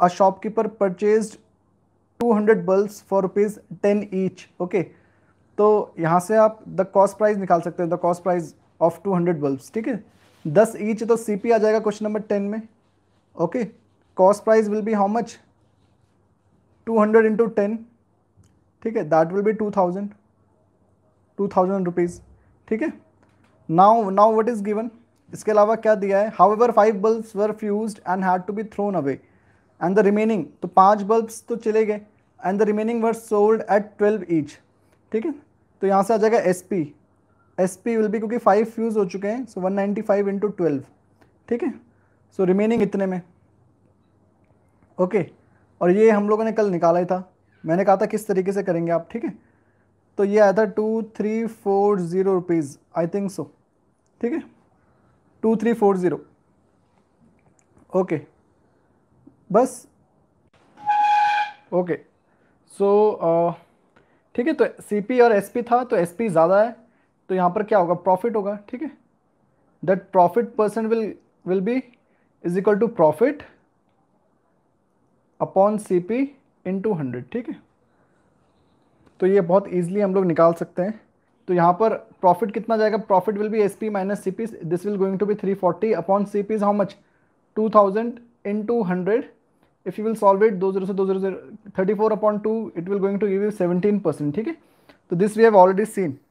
A shopkeeper purchased 200 bulbs for rupees 10 each. Okay. तो यहाँ से आप द कॉस्ट प्राइस निकाल सकते हैं the cost price of 200 bulbs ठीक है दस ईच तो सीपी आ जाएगा क्वेश्चन नंबर टेन में okay cost price will be how much 200 hundred into ten ठीक है दैट विल बी 2000 2000 रुपीज़ ठीक है now now what is given इसके अलावा क्या दिया है however five bulbs were fused and had to be thrown away and the remaining तो पाँच बल्ब्स तो चले गए and the remaining were sold at twelve each ठीक है तो यहाँ से आ जाएगा S P S P will भी क्योंकि फाइव फ्यूज़ हो चुके हैं so one ninety five into twelve ठीक है सो रिमेनिंग इतने में ओके okay. और ये हम लोगों ने कल निकाला ही था मैंने कहा था किस तरीके से करेंगे आप ठीक है तो ये आया था two three four zero rupees I think so ठीक है two three four zero okay बस ओके सो uh, ठीक है तो सी और एस था तो एस ज़्यादा है तो यहाँ पर क्या होगा प्रॉफिट होगा ठीक है that profit percent will will be is equal to profit upon C P into hundred ठीक है तो ये बहुत ईजिली हम लोग निकाल सकते हैं तो यहाँ पर प्रॉफिट कितना जाएगा profit will be S P minus C P this will going to be three forty upon C P is how much two thousand into hundred if you will solve it दो zero से दो zero thirty four upon two it will going to give you seventeen percent ठीक है तो this we have already scene